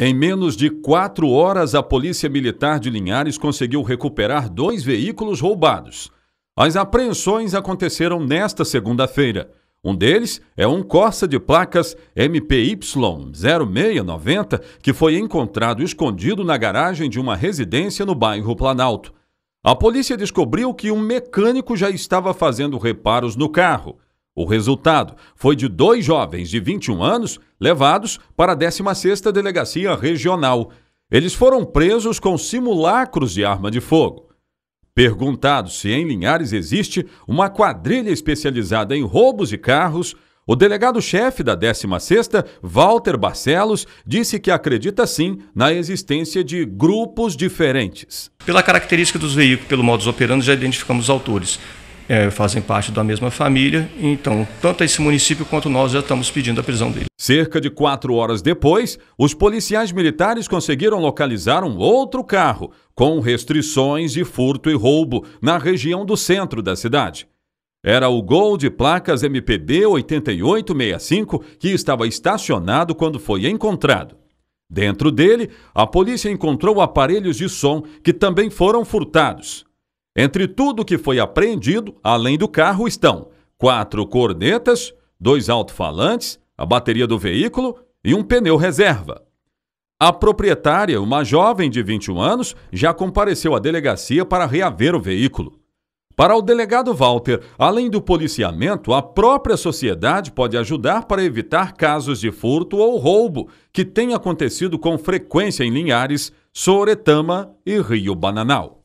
Em menos de quatro horas, a Polícia Militar de Linhares conseguiu recuperar dois veículos roubados. As apreensões aconteceram nesta segunda-feira. Um deles é um Corsa de placas MPY 0690 que foi encontrado escondido na garagem de uma residência no bairro Planalto. A polícia descobriu que um mecânico já estava fazendo reparos no carro. O resultado foi de dois jovens de 21 anos levados para a 16ª Delegacia Regional. Eles foram presos com simulacros de arma de fogo. Perguntado se em Linhares existe uma quadrilha especializada em roubos de carros, o delegado-chefe da 16ª, Walter Barcelos, disse que acredita sim na existência de grupos diferentes. Pela característica dos veículos, pelo modus operandi, já identificamos os autores é, fazem parte da mesma família. Então, tanto esse município quanto nós já estamos pedindo a prisão dele. Cerca de quatro horas depois, os policiais militares conseguiram localizar um outro carro com restrições de furto e roubo na região do centro da cidade. Era o Gol de placas MPD 8865 que estava estacionado quando foi encontrado. Dentro dele, a polícia encontrou aparelhos de som que também foram furtados. Entre tudo que foi apreendido, além do carro, estão quatro cornetas, dois alto-falantes, a bateria do veículo e um pneu reserva. A proprietária, uma jovem de 21 anos, já compareceu à delegacia para reaver o veículo. Para o delegado Walter, além do policiamento, a própria sociedade pode ajudar para evitar casos de furto ou roubo que têm acontecido com frequência em Linhares, Soretama e Rio Bananal.